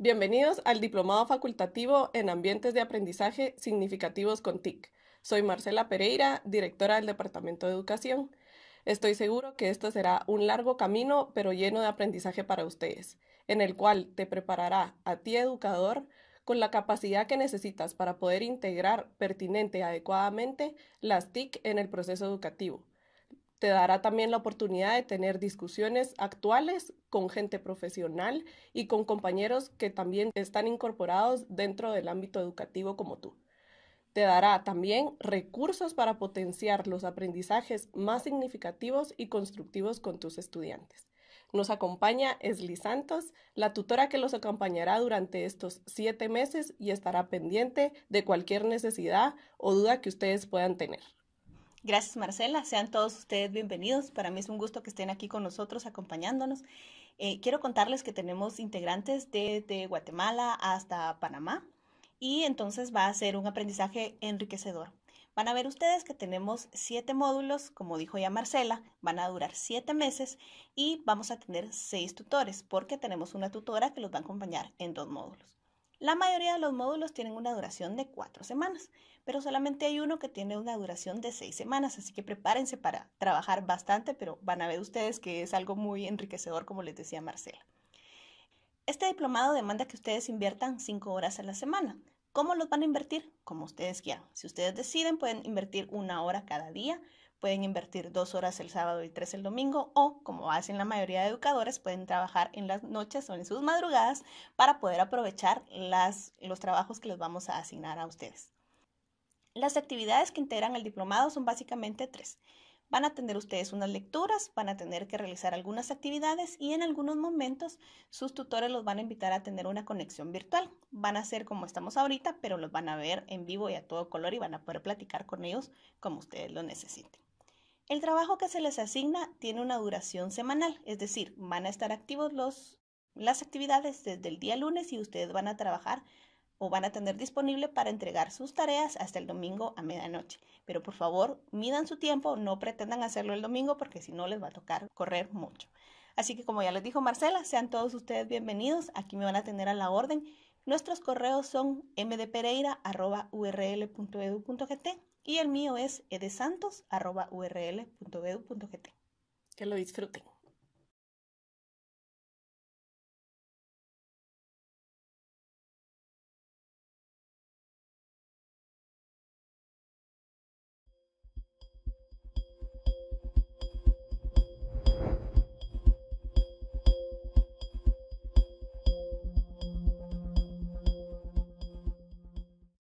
Bienvenidos al Diplomado Facultativo en Ambientes de Aprendizaje Significativos con TIC. Soy Marcela Pereira, directora del Departamento de Educación. Estoy seguro que esto será un largo camino, pero lleno de aprendizaje para ustedes, en el cual te preparará a ti educador con la capacidad que necesitas para poder integrar pertinente y adecuadamente las TIC en el proceso educativo te dará también la oportunidad de tener discusiones actuales con gente profesional y con compañeros que también están incorporados dentro del ámbito educativo como tú. Te dará también recursos para potenciar los aprendizajes más significativos y constructivos con tus estudiantes. Nos acompaña Esli Santos, la tutora que los acompañará durante estos siete meses y estará pendiente de cualquier necesidad o duda que ustedes puedan tener. Gracias Marcela, sean todos ustedes bienvenidos. Para mí es un gusto que estén aquí con nosotros acompañándonos. Eh, quiero contarles que tenemos integrantes desde de Guatemala hasta Panamá y entonces va a ser un aprendizaje enriquecedor. Van a ver ustedes que tenemos siete módulos, como dijo ya Marcela, van a durar siete meses y vamos a tener seis tutores porque tenemos una tutora que los va a acompañar en dos módulos. La mayoría de los módulos tienen una duración de cuatro semanas, pero solamente hay uno que tiene una duración de seis semanas, así que prepárense para trabajar bastante, pero van a ver ustedes que es algo muy enriquecedor, como les decía Marcela. Este diplomado demanda que ustedes inviertan cinco horas a la semana. ¿Cómo los van a invertir? Como ustedes quieran. Si ustedes deciden, pueden invertir una hora cada día, Pueden invertir dos horas el sábado y tres el domingo o, como hacen la mayoría de educadores, pueden trabajar en las noches o en sus madrugadas para poder aprovechar las, los trabajos que les vamos a asignar a ustedes. Las actividades que integran el diplomado son básicamente tres. Van a tener ustedes unas lecturas, van a tener que realizar algunas actividades y en algunos momentos sus tutores los van a invitar a tener una conexión virtual. Van a ser como estamos ahorita, pero los van a ver en vivo y a todo color y van a poder platicar con ellos como ustedes lo necesiten. El trabajo que se les asigna tiene una duración semanal, es decir, van a estar activos los, las actividades desde el día lunes y ustedes van a trabajar o van a tener disponible para entregar sus tareas hasta el domingo a medianoche. Pero por favor, midan su tiempo, no pretendan hacerlo el domingo porque si no les va a tocar correr mucho. Así que como ya les dijo Marcela, sean todos ustedes bienvenidos, aquí me van a tener a la orden. Nuestros correos son mdpereira.url.edu.gt y el mío es edesantos.url.edu.gt. Que lo disfruten.